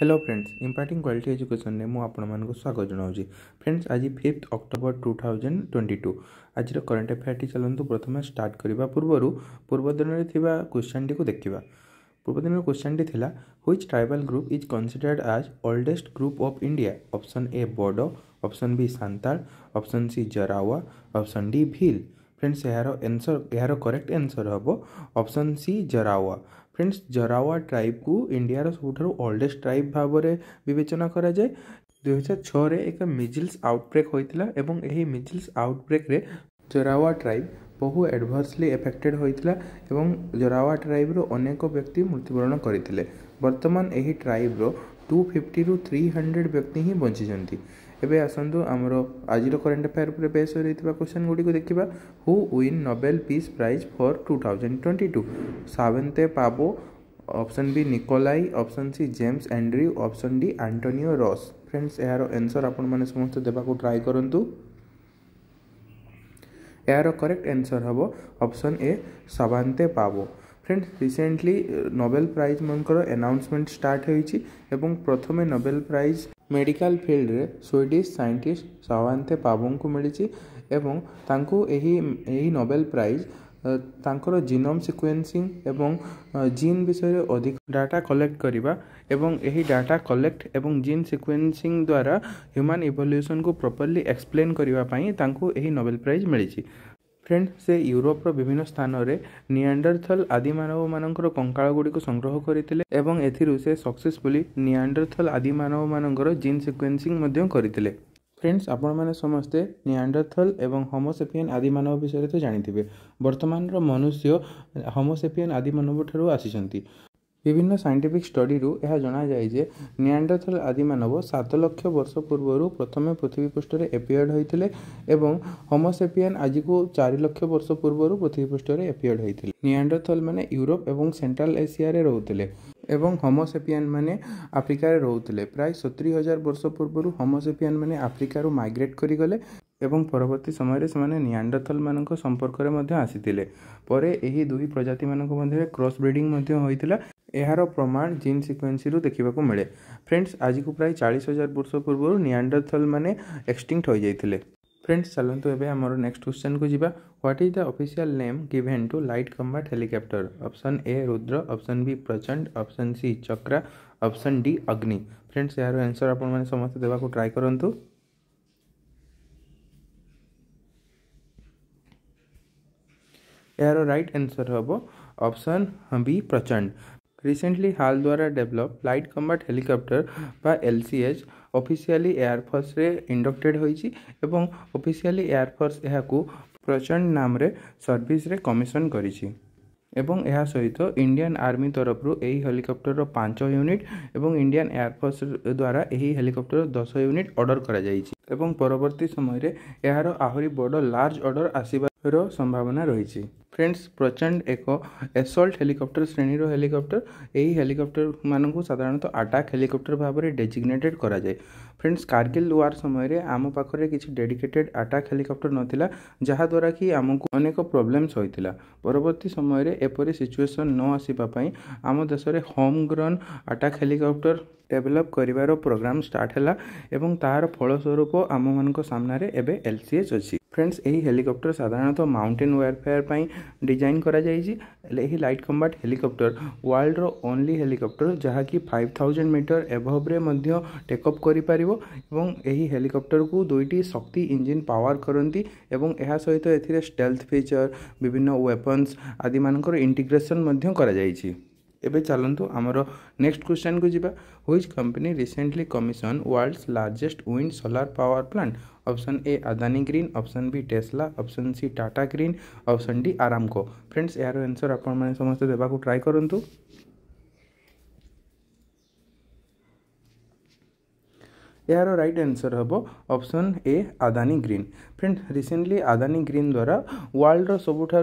hello friends imparting quality education में मुझे स्वागत जनाऊँ फ्रेंड्स आज fifth October two thousand twenty two आज करेन्ट अफेयर टी चलतु प्रथम स्टार्ट करने पूर्व पूर्वदिन क्वेश्चन टी देखा पूर्वदिन क्वेश्चन टी था which group is considered as oldest group of India option A Bodo option B Santal option C Jarawa option D Bhil friends यार एनसर यार करेक्ट एनसर हे अप्सन सी जरावा ଫ୍ରେଣ୍ଡସ୍ ଜରାୱା ଟ୍ରାଇବ୍କୁ ଇଣ୍ଡିଆର ସବୁଠାରୁ ଓଲ୍ଡେଷ୍ଟ ଟ୍ରାଇବ୍ ଭାବରେ ବିବେଚନା କରାଯାଏ ଦୁଇହଜାର ଛଅରେ ଏକ ମିଜିଲ୍ସ ଆଉଟବ୍ରେକ୍ ହୋଇଥିଲା ଏବଂ ଏହି ମିଜିଲ୍ସ ଆଉଟବ୍ରେକ୍ରେ ଜରାୱା ଟ୍ରାଇବ୍ ବହୁ ଆଡ଼ଭର୍ସଲି ଏଫେକ୍ଟେଡ଼୍ ହୋଇଥିଲା ଏବଂ ଜରାୱା ଟ୍ରାଇବ୍ର ଅନେକ ବ୍ୟକ୍ତି ମୃତ୍ୟୁବରଣ କରିଥିଲେ ବର୍ତ୍ତମାନ ଏହି ଟ୍ରାଇବ୍ର ଟୁ ଫିଫ୍ଟିରୁ ଥ୍ରୀ ହଣ୍ଡ୍ରେଡ଼୍ ବ୍ୟକ୍ତି ହିଁ ବଞ୍ଚିଛନ୍ତି ଏବେ ଆସନ୍ତୁ ଆମର ଆଜିର କରେଣ୍ଟ ଆଫେୟାର୍ ଉପରେ ବେସ୍ ହୋଇ ରହିଥିବା କ୍ୱେଶ୍ଚନ୍ ଗୁଡ଼ିକୁ ଦେଖିବା who win Nobel peace prize for two thousand twenty two Svante Paabo option B Nikolai option C James Andrew option D Antonio Ross friends এর আনসর আপনার সমস্ত দেওয়া ট্রাই করতু এর করেক্ট আনসর হব option A Svante Paabo friends recently Nobel prize মনকর announcement start হয়েছি এবং প্রথমে নোবেল প্রাইজ ମେଡ଼ିକାଲ ଫିଲ୍ଡରେ ସ୍ୱିଡ଼ିଶ ସାଇଣ୍ଟିଷ୍ଟ ସାୱାନ୍ତେ ପାବୋଙ୍କୁ ମିଳିଛି ଏବଂ ତାଙ୍କୁ ଏହି ଏହି ନୋବେଲ ପ୍ରାଇଜ୍ ତାଙ୍କର ଜିନୋମ୍ ସିକ୍ୱେନ୍ସିଂ ଏବଂ ଜିନ୍ ବିଷୟରେ ଅଧିକ ଡାଟା କଲେକ୍ଟ କରିବା ଏବଂ ଏହି ଡାଟା କଲେକ୍ଟ ଏବଂ ଜିନ୍ ସିକ୍ୱେନ୍ସିଂ ଦ୍ୱାରା ହ୍ୟୁମାନ ଇଭଲ୍ୟୁସନକୁ ପ୍ରପରଲି ଏକ୍ସପ୍ଲେନ୍ କରିବା ପାଇଁ ତାଙ୍କୁ ଏହି ନୋବେଲ ପ୍ରାଇଜ୍ ମିଳିଛି ଫ୍ରେଣ୍ଡ ସେ ୟୁରୋପର ବିଭିନ୍ନ ସ୍ଥାନରେ ନିଆଣ୍ଡରଥଲ ଆଦିମାନବମାନଙ୍କର କଙ୍କାଳ ଗୁଡ଼ିକୁ ସଂଗ୍ରହ କରିଥିଲେ ଏବଂ ଏଥିରୁ ସେ ସକ୍ସେସଫୁଲି ନିଆଣ୍ଡରଥଲ ଆଦିମାନବମାନଙ୍କର ଜିନ୍ ସିକ୍ୱେନ୍ସିଂ ମଧ୍ୟ କରିଥିଲେ ଫ୍ରେଣ୍ଡସ୍ ଆପଣମାନେ ସମସ୍ତେ ନିଆଣ୍ଡରଥଲ ଏବଂ ହୋମୋସେପିଆନ ଆଦିମାନବ ବିଷୟରେ ତ ଜାଣିଥିବେ ବର୍ତ୍ତମାନର ମନୁଷ୍ୟ ହୋମୋସେପିଆନ୍ ଆଦିମାନବ ଠାରୁ ଆସିଛନ୍ତି ବିଭିନ୍ନ ସାଇଣ୍ଟିଫିକ୍ ଷ୍ଟଡ଼ିରୁ ଏହା ଜଣାଯାଏ ଯେ ନିଆଣ୍ଡଥଲ ଆଦିମାନବ ସାତ ଲକ୍ଷ ବର୍ଷ ପୂର୍ବରୁ ପ୍ରଥମେ ପୃଥିବୀ ପୃଷ୍ଠରେ ଏପିୟର୍ଡ଼ ହୋଇଥିଲେ ଏବଂ ହୋମୋସେପିଆନ୍ ଆଜିକୁ ଚାରି ଲକ୍ଷ ବର୍ଷ ପୂର୍ବରୁ ପୃଥିବୀ ପୃଷ୍ଠରେ ଏପିୟର୍ଡ଼ ହୋଇଥିଲେ ନିଆଣ୍ଡଥଲମାନେ ୟୁରୋପ ଏବଂ ସେଣ୍ଟ୍ରାଲ ଏସିଆରେ ରହୁଥିଲେ ଏବଂ ହୋମୋସେପିଆନ୍ ମାନେ ଆଫ୍ରିକାରେ ରହୁଥିଲେ ପ୍ରାୟ ସତୁରୀ ହଜାର ବର୍ଷ ପୂର୍ବରୁ ହୋମୋସେପିଆନ୍ ମାନେ ଆଫ୍ରିକାରୁ ମାଇଗ୍ରେଟ୍ କରିଗଲେ ଏବଂ ପରବର୍ତ୍ତୀ ସମୟରେ ସେମାନେ ନିଆଣ୍ଡଥଲମାନଙ୍କ ସମ୍ପର୍କରେ ମଧ୍ୟ ଆସିଥିଲେ ପରେ ଏହି ଦୁଇ ପ୍ରଜାତିମାନଙ୍କ ମଧ୍ୟରେ କ୍ରସ୍ ବ୍ରିଡ଼ିଂ ମଧ୍ୟ ହୋଇଥିଲା ଏହାର ପ୍ରମାଣ ଜିନ୍ ସିକ୍ୱେନ୍ସିରୁ ଦେଖିବାକୁ ମିଳେ ଫ୍ରେଣ୍ଡସ୍ ଆଜିକୁ ପ୍ରାୟ ଚାଳିଶ ହଜାର ବର୍ଷ ପୂର୍ବରୁ ନିଆଣ୍ଡରଥଲ୍ମାନେ ଏକ୍ସଟିଙ୍କ୍ଟ ହୋଇଯାଇଥିଲେ ଫ୍ରେଣ୍ଡସ୍ ଚାଲନ୍ତୁ ଏବେ ଆମର ନେକ୍ସଟ କ୍ୱେଶ୍ଚନକୁ ଯିବା what is the official name given to light combat helicopter option A Rudra option B Prachand option C Chakra option D Agni friends ଏହାର ଆନ୍ସର୍ ଆପଣମାନେ ସମସ୍ତେ ଦେବାକୁ ଟ୍ରାଏ କରନ୍ତୁ ଏହାର ରାଇଟ୍ ଆନ୍ସର୍ ହେବ option B Prachand Recently, HAL द्वारा डेभलप लाइट कम्बाट हेलिकप्टर বা LCH officially এয়ারফোর্সরে ইন্ডক্টেড ହୋଇଛି ଏବଂ ଅଫିସିଆଲି ଏୟାରଫୋର୍ସ ଏହାକୁ ପ୍ରଚଣ୍ଡ ନାମରେ ସର୍ଭିସରେ କମିଶନ କରିଛି ଏବଂ ଏହା ସହିତ ଇଣ୍ଡିଆନ୍ ଆର୍ମି ତରଫରୁ ଏହି ହେଲିକପ୍ଟରର ପାଞ୍ଚ ୟୁନିଟ୍ ଏବଂ ଇଣ୍ଡିଆନ୍ ଏୟାରଫୋର୍ସ ଦ୍ୱାରା ଏହି ହେଲିକପ୍ଟର ଦଶ ୟୁନିଟ୍ ଅର୍ଡ଼ର କରାଯାଇଛି ଏବଂ ପରବର୍ତ୍ତୀ ସମୟରେ ଏହାର ଆହୁରି ବଡ଼ ଲାର୍ଜ ଅର୍ଡ଼ର ଆସିବାର ସମ୍ଭାବନା ରହିଛି ଫ୍ରେଣ୍ଡସ୍ ପ୍ରଚଣ୍ଡ ଏକ ଏସଲ୍ଟ ହେଲିକପ୍ଟର ଶ୍ରେଣୀର ହେଲିକପ୍ଟର ଏହି ହେଲିକପ୍ଟରମାନଙ୍କୁ ସାଧାରଣତଃ ଆଟାକ୍ ହେଲିକପ୍ଟର ଭାବରେ ଡେଜିଗ୍ନେଟେଡ଼୍ କରାଯାଏ ଫ୍ରେଣ୍ଡସ୍ କାର୍ଗିଲ ୱାର୍ ସମୟରେ ଆମ ପାଖରେ କିଛି ଡେଡିକେଟେଡ୍ ଆଟାକ୍ ହେଲିକପ୍ଟର ନଥିଲା ଯାହାଦ୍ୱାରା କି ଆମକୁ ଅନେକ ପ୍ରୋବ୍ଲେମ୍ସ ହୋଇଥିଲା ପରବର୍ତ୍ତୀ ସମୟରେ ଏପରି ସିଚୁଏସନ୍ ନ ଆସିବା ପାଇଁ ଆମ ଦେଶରେ home grown attack helicopter develop କରିବାର ପ୍ରୋଗ୍ରାମ୍ ଷ୍ଟାର୍ଟ ହେଲା ଏବଂ ତାହାର ଫଳସ୍ୱରୂପ ଆମମାନଙ୍କ ସାମ୍ନାରେ ଏବେ ଏଲ୍ ସି ଏଚ୍ ଅଛି ଫ୍ରେଣ୍ଡସ୍ ଏହି ହେଲିକପ୍ଟର ସାଧାରଣତଃ ମାଉଣ୍ଟେନ୍ ୱେୟାରଫେୟାର ପାଇଁ ଡିଜାଇନ୍ କରାଯାଇଛି ହେଲେ ଏହି ଲାଇଟ୍ କମ୍ବାଟ୍ ହେଲିକପ୍ଟର ୱାର୍ଲଡ଼ର ଓନ୍ଲି ହେଲିକପ୍ଟର ଯାହାକି ଫାଇଭ୍ ଥାଉଜେଣ୍ଡ ମିଟର ଏଭବ୍ରେ ମଧ୍ୟ ଟେକ୍ଅପ୍ କରିପାରିବ ଏବଂ ଏହି ହେଲିକପ୍ଟରକୁ ଦୁଇଟି ଶକ୍ତି ଇଞ୍ଜିନ୍ ପାୱାର କରନ୍ତି ଏବଂ ଏହା ସହିତ ଏଥିରେ ଷ୍ଟେଲ୍ଥ ଫିଚର୍ ବିଭିନ୍ନ ୱେପନ୍ସ ଆଦିମାନଙ୍କର ଇଣ୍ଟିଗ୍ରେସନ୍ ମଧ୍ୟ କରାଯାଇଛି ଏବେ आमर ଆମର क्वेश्चन को जी which company recently commission world's largest wind solar power plant option A Adani green option B Tesla option C Tata green option D Aramco friends यार आंसर आपण मैंने समस्त देवा ट्राए करूँ यार रईट आंसर हम option A Adani green friends recently Adani green द्वारा world सबुठ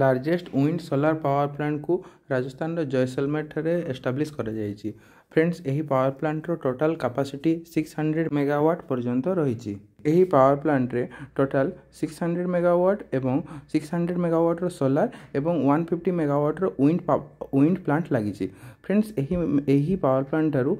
ଲାର୍ଜେଷ୍ଟ ୱିଣ୍ଡ ସୋଲାର ପାୱାର ପ୍ଲାଣ୍ଟକୁ ରାଜସ୍ଥାନର ଜୈସଲମେର ଠାରେ ଏଷ୍ଟାବ୍ଲିଶ୍ କରାଯାଇଛି ଫ୍ରେଣ୍ଡସ୍ ଏହି ପାୱାର ପ୍ଲାଣ୍ଟର total capacity six hundred megawatt ପର୍ଯ୍ୟନ୍ତ ରହିଛି ଏହି ପାୱାର ପ୍ଲାଣ୍ଟରେ ଟୋଟାଲ୍ ସିକ୍ସ ହଣ୍ଡ୍ରେଡ଼ ମେଗାୱାଟ୍ ଏବଂ ସିକ୍ସ ହଣ୍ଡ୍ରେଡ଼ ମେଗାୱାଟ୍ର ସୋଲାର ଏବଂ ୱାନ୍ ଫିଫ୍ଟି ମେଗାୱାଟ୍ର ୱିଣ୍ଡ ୱିଣ୍ଡ ପ୍ଲାଣ୍ଟ ଲାଗିଛି ଫ୍ରେଣ୍ଡସ୍ ଏହି ଏହି ପାୱାର ପ୍ଲାଣ୍ଟ ଠାରୁ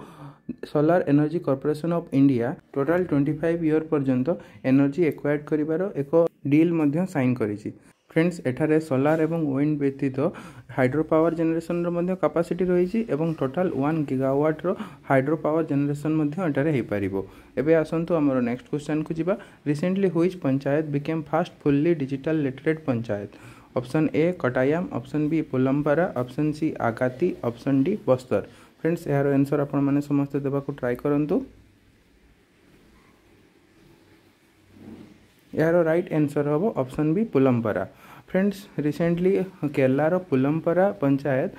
solar energy corporation of India total twenty five year ପର୍ଯ୍ୟନ୍ତ ଏନର୍ଜି ଏକ୍ୱାର୍ଡ଼ କରିବାର ଏକ ଡିଲ୍ ମଧ୍ୟ ସାଇନ୍ କରିଛି ফ্রেন্ডস এখানে সোলার এবং উইন্ড ব্যতীত হাইড্রো পাওয়ার জেনারেশনর মধ্যে ক্যাপাসিটি রয়েছে এবং টোটাল ওয়ান গিগাওয়াটর হাইড্রো পাওয়ার জেনারেশন মধ্যে এটারে হয়েপারিব এবে আসন্তু আমার নেক্সট কোশ্চেনকু যা recently which panchayat became first fully digital literate panchayat option A Kottayam option B Pullampara option C Agatti option D Bastar friends এর আনসর আপনার সমস্তে দেওয়া ট্রাই করতু यार राइट आंसर हम option B Pullampara friends recently केरलार Pullampara panchayat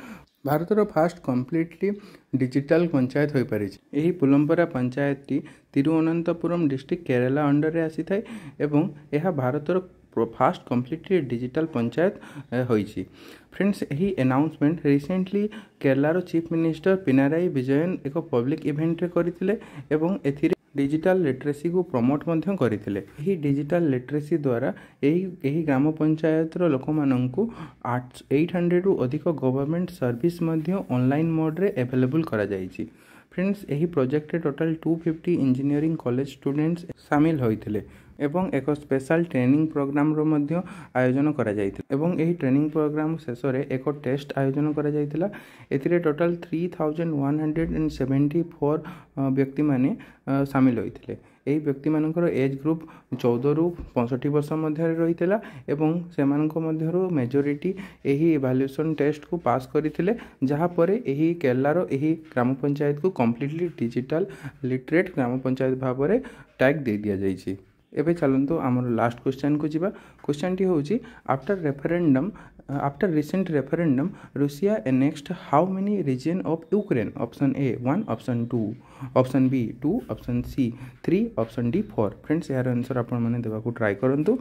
Bharat first completely digital panchayat हो पार Pullampara panchayat T Thiruvananthapuram district Kerala under में आसी था यह Bharat first completely digital panchayat हो फ्रेंड्स यही एनाउंसमेंट रिसेंटली केरलार चीफ मिनिस्टर पिनाराई विजयन एक पब्लिक इभेन्ट्रे करते ଡିଜିଟାଲ ଲିଟ୍ରେସିକୁ ପ୍ରମୋଟ ମଧ୍ୟ କରିଥିଲେ ଏହି ଡିଜିଟାଲ ଲିଟ୍ରେସି ଦ୍ୱାରା ଏହି ଏହି ଗ୍ରାମ ପଞ୍ଚାୟତର ଲୋକମାନଙ୍କୁ ଆଟ ଏଇଟ ହଣ୍ଡ୍ରେଡ଼ରୁ ଅଧିକ ଗଭର୍ଣ୍ଣମେଣ୍ଟ ସର୍ଭିସ ମଧ୍ୟ ଅନଲାଇନ୍ ମୋଡ଼ରେ ଆଭେଲେବୁଲ କରାଯାଇଛି ଫ୍ରେଣ୍ଡସ୍ ଏହି ପ୍ରୋଜେକ୍ଟରେ total two fifty engineering college students ସାମିଲ ହୋଇଥିଲେ ଏବଂ ଏକ ସ୍ପେଶାଲ୍ ଟ୍ରେନିଂ ପ୍ରୋଗ୍ରାମର ମଧ୍ୟ ଆୟୋଜନ କରାଯାଇଥିଲା ଏବଂ ଏହି ଟ୍ରେନିଂ ପ୍ରୋଗ୍ରାମ ଶେଷରେ ଏକ ଟେଷ୍ଟ ଆୟୋଜନ କରାଯାଇଥିଲା ଏଥିରେ total three thousand one hundred and seventy four ବ୍ୟକ୍ତିମାନେ ସାମିଲ ହୋଇଥିଲେ ଏହି ବ୍ୟକ୍ତିମାନଙ୍କର ଏଜ୍ ଗ୍ରୁପ୍ ଚଉଦରୁ ପଞ୍ଚଷଠି ବର୍ଷ ମଧ୍ୟରେ ରହିଥିଲା ଏବଂ ସେମାନଙ୍କ ମଧ୍ୟରୁ ମେଜରିଟି ଏହି ଇଭାଲ୍ୟୁଏସନ୍ ଟେଷ୍ଟକୁ ପାସ୍ କରିଥିଲେ ଯାହାପରେ ଏହି କେରଳାର ଏହି ଗ୍ରାମ ପଞ୍ଚାୟତକୁ କମ୍ପ୍ଲିଟଲି ଡିଜିଟାଲ୍ ଲିଟରେଟ୍ ଗ୍ରାମ ପଞ୍ଚାୟତ ଭାବରେ ଟ୍ୟାଗ୍ ଦେଇ ଦିଆଯାଇଛି ଏବେ ଚାଲନ୍ତୁ ଆମର ଲାଷ୍ଟ କ୍ୱେଶ୍ଚନ୍କୁ ଯିବା କ୍ୱେଶ୍ଚନ୍ଟି ହେଉଛି after referendum after recent referendum Russia annexed how many region of Ukraine option A one option two option B two option C three option D four friends ଏହାର ଆନ୍ସର୍ ଆପଣମାନେ ଦେବାକୁ ଟ୍ରାଏ କରନ୍ତୁ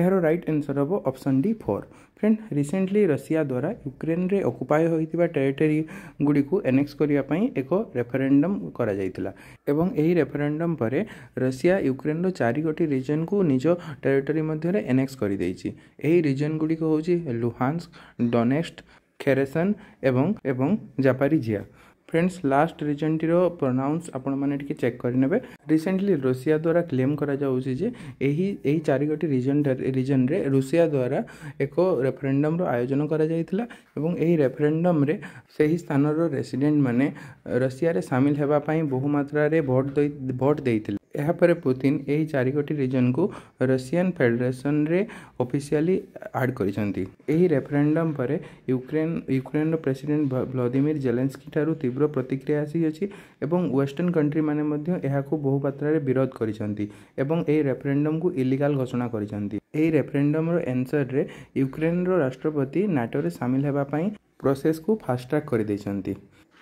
ଏହାର ରାଇଟ୍ ଆନ୍ସର୍ ହେବ option D four friend recently Russia ଦ୍ୱାରା ୟୁକ୍ରେନରେ ଅକୁପାଏ ହୋଇଥିବା ଟେରିଟେରୀ ଗୁଡ଼ିକୁ ଏନେକ୍ସ କରିବା ପାଇଁ ଏକ ରେଫରେଣ୍ଡମ୍ କରାଯାଇଥିଲା ଏବଂ ଏହି ରେଫରେଣ୍ଡମ୍ ପରେ ରଷିଆ ୟୁକ୍ରେନର ଚାରିଗୋଟି ରିଜନ୍କୁ ନିଜ ଟେରିଟୋରୀ ମଧ୍ୟରେ ଏନେକ୍ସ କରିଦେଇଛି ଏହି ରିଜନ୍ ଗୁଡ଼ିକ ହେଉଛି ଲୁହାନ୍ସ ଡନେଷ୍ଟ ଖେରେସନ୍ ଏବଂ ଏବଂ Zaporizhzhia friends last region pronounce pronounce आपके चेक करे रिसेंटली रुषिया द्वारा क्लेम करोटी रिजन रिजन में रुषिया द्वारा एक रेफरेन्डम आयोजन करेफरेन्डम से ही स्थान रेसीडेट मैंने रशिया सामिल होगापी बहुमार भोट भोट दे यापर पुतिन यही चारिकोटी रिजन को रशियान फेडरेसन अफिसीआली आड कर रेफरेन्डम पर Ukraine Ukraine president Volodymyr Zelensky तीव्र ତୀବ୍ର ପ୍ରତିକ୍ରିୟା ଆସିଅଛି ଏବଂ ୱେଷ୍ଟର୍ଣ୍ଣ କଣ୍ଟ୍ରିମାନେ ମଧ୍ୟ ଏହାକୁ ବହୁ ମାତ୍ରାରେ ବିରୋଧ କରିଛନ୍ତି ଏବଂ ଏହି ରେଫରେଣ୍ଡମ୍କୁ ଇଲିଗାଲ୍ ଘୋଷଣା କରିଛନ୍ତି ଏହି ରେଫରେଣ୍ଡମ୍ର ଏନ୍ସର୍ରେ ୟୁକ୍ରେନ୍ର ରାଷ୍ଟ୍ରପତି ନାଟୋରେ ସାମିଲ ହେବା ପାଇଁ ପ୍ରୋସେସ୍କୁ ଫାଷ୍ଟଟ୍ରାକ୍ କରିଦେଇଛନ୍ତି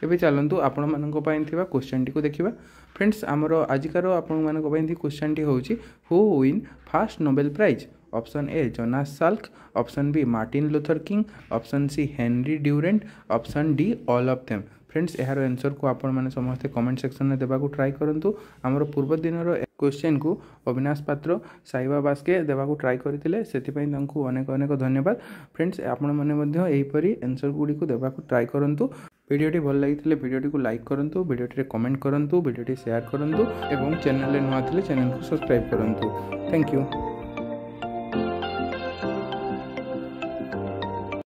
ଏବେ ଚାଲନ୍ତୁ ଆପଣମାନଙ୍କ ପାଇଁ ଥିବା କୋଶ୍ଚେନ୍ଟିକୁ ଦେଖିବା ଫ୍ରେଣ୍ଡସ୍ ଆମର ଆଜିକାର ଆପଣମାନଙ୍କ ପାଇଁ କୋଶ୍ଚେନ୍ଟି ହେଉଛି who win first Nobel prize option A Jonas Salk option B Martin Luther King option C Henry Dunant option D all of them friends ଏହାର ଏନ୍ସରକୁ ଆପଣମାନେ ସମସ୍ତେ କମେଣ୍ଟ ସେକ୍ସନରେ ଦେବାକୁ ଟ୍ରାଏ କରନ୍ତୁ ଆମର ପୂର୍ବ ଦିନର କ୍ୱେଶ୍ଚନ୍କୁ ଅବିନାଶ ପାତ୍ର ସାଇବା ବାସ୍କେ ଦେବାକୁ ଟ୍ରାଏ କରିଥିଲେ ସେଥିପାଇଁ ତାଙ୍କୁ ଅନେକ ଅନେକ ଧନ୍ୟବାଦ ଫ୍ରେଣ୍ଡସ୍ ଆପଣମାନେ ମଧ୍ୟ ଏହିପରି ଏନ୍ସର ଗୁଡ଼ିକୁ ଦେବାକୁ ଟ୍ରାଏ କରନ୍ତୁ ଭିଡ଼ିଓଟି ଭଲ ଲାଗିଥିଲେ ଭିଡ଼ିଓଟିକୁ ଲାଇକ୍ କରନ୍ତୁ ଭିଡ଼ିଓଟିରେ କମେଣ୍ଟ କରନ୍ତୁ ଭିଡ଼ିଓଟି ସେୟାର କରନ୍ତୁ ଏବଂ ଚ୍ୟାନେଲରେ ନୂଆ ଥିଲେ ଚ୍ୟାନେଲକୁ ସବସ୍କ୍ରାଇବ୍ କରନ୍ତୁ ଥ୍ୟାଙ୍କ ୟୁ